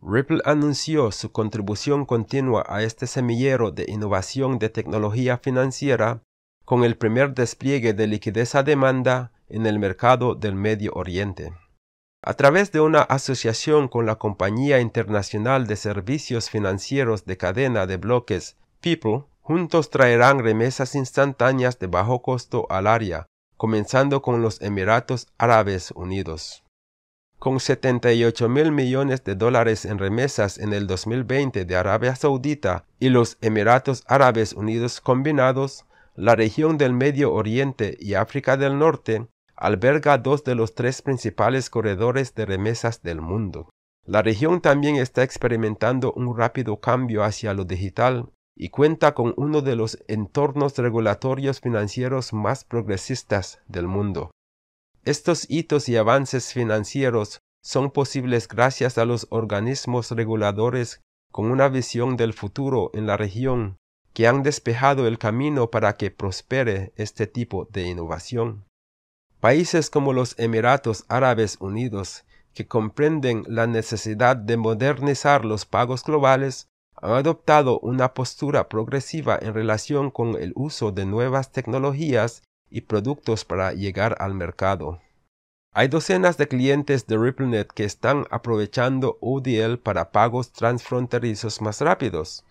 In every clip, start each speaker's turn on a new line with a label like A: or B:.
A: Ripple anunció su contribución continua a este semillero de innovación de tecnología financiera con el primer despliegue de liquidez a demanda en el mercado del Medio Oriente. A través de una asociación con la Compañía Internacional de Servicios Financieros de Cadena de Bloques, People, juntos traerán remesas instantáneas de bajo costo al área, comenzando con los Emiratos Árabes Unidos. Con 78 mil millones de dólares en remesas en el 2020 de Arabia Saudita y los Emiratos Árabes Unidos combinados, la región del Medio Oriente y África del Norte alberga dos de los tres principales corredores de remesas del mundo. La región también está experimentando un rápido cambio hacia lo digital y cuenta con uno de los entornos regulatorios financieros más progresistas del mundo. Estos hitos y avances financieros son posibles gracias a los organismos reguladores con una visión del futuro en la región que han despejado el camino para que prospere este tipo de innovación. Países como los Emiratos Árabes Unidos, que comprenden la necesidad de modernizar los pagos globales, han adoptado una postura progresiva en relación con el uso de nuevas tecnologías y productos para llegar al mercado. Hay docenas de clientes de RippleNet que están aprovechando ODL para pagos transfronterizos más rápidos.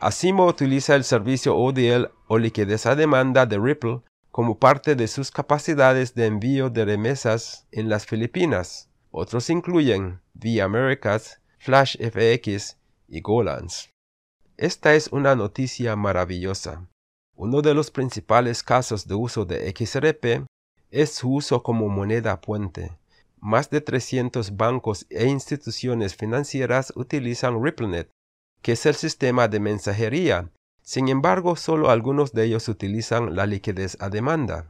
A: Asimo utiliza el servicio ODL o liquidez a demanda de Ripple como parte de sus capacidades de envío de remesas en las Filipinas. Otros incluyen v Americas, Flash FX y Golans. Esta es una noticia maravillosa. Uno de los principales casos de uso de XRP es su uso como moneda puente. Más de 300 bancos e instituciones financieras utilizan RippleNet, que es el sistema de mensajería. Sin embargo, solo algunos de ellos utilizan la liquidez a demanda.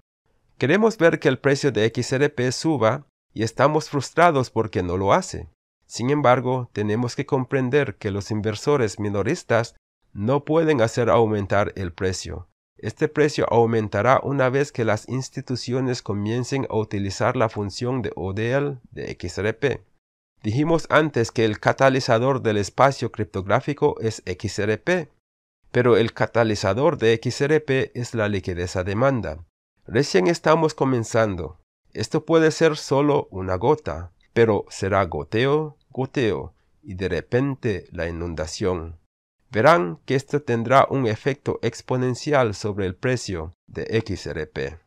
A: Queremos ver que el precio de XRP suba y estamos frustrados porque no lo hace. Sin embargo, tenemos que comprender que los inversores minoristas no pueden hacer aumentar el precio. Este precio aumentará una vez que las instituciones comiencen a utilizar la función de ODL de XRP. Dijimos antes que el catalizador del espacio criptográfico es XRP, pero el catalizador de XRP es la liquidez a demanda. Recién estamos comenzando. Esto puede ser solo una gota, pero será goteo, goteo, y de repente la inundación verán que esto tendrá un efecto exponencial sobre el precio de XRP.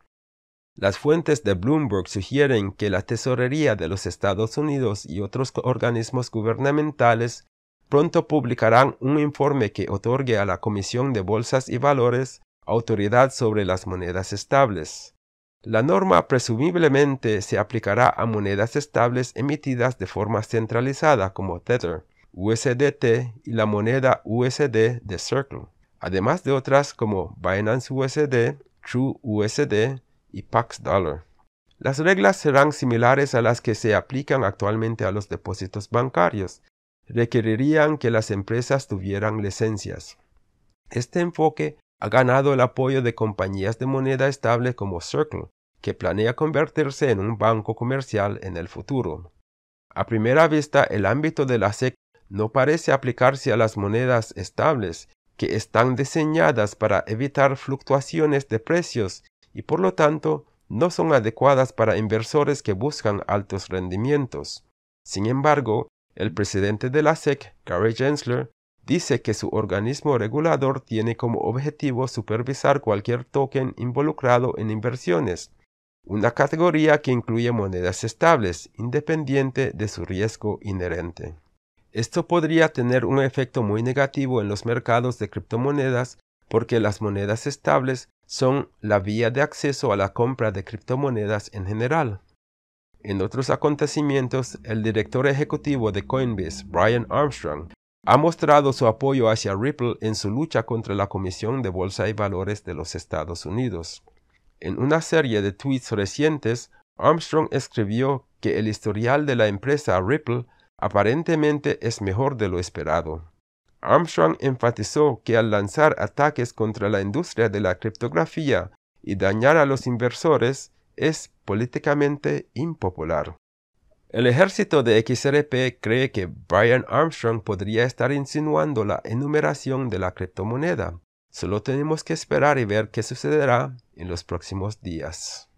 A: Las fuentes de Bloomberg sugieren que la Tesorería de los Estados Unidos y otros organismos gubernamentales pronto publicarán un informe que otorgue a la Comisión de Bolsas y Valores autoridad sobre las monedas estables. La norma presumiblemente se aplicará a monedas estables emitidas de forma centralizada como Tether USDT y la moneda USD de Circle, además de otras como Binance USD, True USD y Pax Dollar. Las reglas serán similares a las que se aplican actualmente a los depósitos bancarios. Requerirían que las empresas tuvieran licencias. Este enfoque ha ganado el apoyo de compañías de moneda estable como Circle, que planea convertirse en un banco comercial en el futuro. A primera vista, el ámbito de la no parece aplicarse a las monedas estables, que están diseñadas para evitar fluctuaciones de precios y por lo tanto no son adecuadas para inversores que buscan altos rendimientos. Sin embargo, el presidente de la SEC, Gary Gensler, dice que su organismo regulador tiene como objetivo supervisar cualquier token involucrado en inversiones, una categoría que incluye monedas estables, independiente de su riesgo inherente. Esto podría tener un efecto muy negativo en los mercados de criptomonedas porque las monedas estables son la vía de acceso a la compra de criptomonedas en general. En otros acontecimientos, el director ejecutivo de Coinbase, Brian Armstrong, ha mostrado su apoyo hacia Ripple en su lucha contra la Comisión de Bolsa y Valores de los Estados Unidos. En una serie de tweets recientes, Armstrong escribió que el historial de la empresa Ripple aparentemente es mejor de lo esperado. Armstrong enfatizó que al lanzar ataques contra la industria de la criptografía y dañar a los inversores es políticamente impopular. El ejército de XRP cree que Brian Armstrong podría estar insinuando la enumeración de la criptomoneda. Solo tenemos que esperar y ver qué sucederá en los próximos días.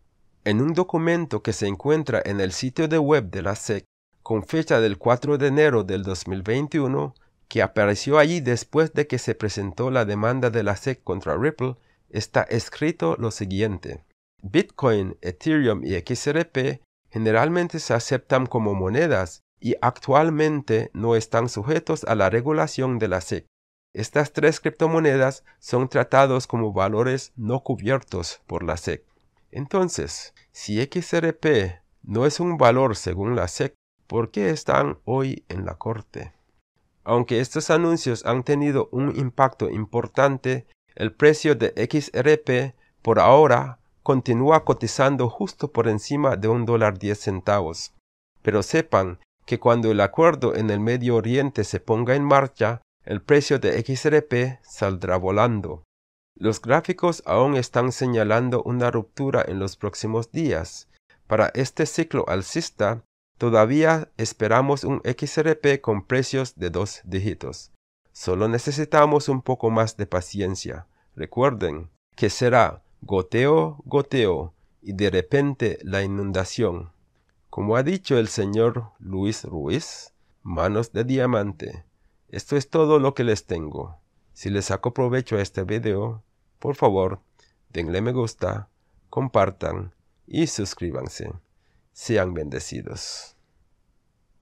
A: En un documento que se encuentra en el sitio de web de la SEC, con fecha del 4 de enero del 2021, que apareció allí después de que se presentó la demanda de la SEC contra Ripple, está escrito lo siguiente. Bitcoin, Ethereum y XRP generalmente se aceptan como monedas y actualmente no están sujetos a la regulación de la SEC. Estas tres criptomonedas son tratados como valores no cubiertos por la SEC. Entonces, si XRP no es un valor según la SEC, ¿por qué están hoy en la corte? Aunque estos anuncios han tenido un impacto importante, el precio de XRP por ahora continúa cotizando justo por encima de un dólar diez centavos. Pero sepan que cuando el acuerdo en el Medio Oriente se ponga en marcha, el precio de XRP saldrá volando. Los gráficos aún están señalando una ruptura en los próximos días. Para este ciclo alcista, Todavía esperamos un XRP con precios de dos dígitos. Solo necesitamos un poco más de paciencia. Recuerden que será goteo, goteo y de repente la inundación. Como ha dicho el señor Luis Ruiz, manos de diamante. Esto es todo lo que les tengo. Si les saco provecho a este video, por favor, denle me gusta, compartan y suscríbanse sean bendecidos.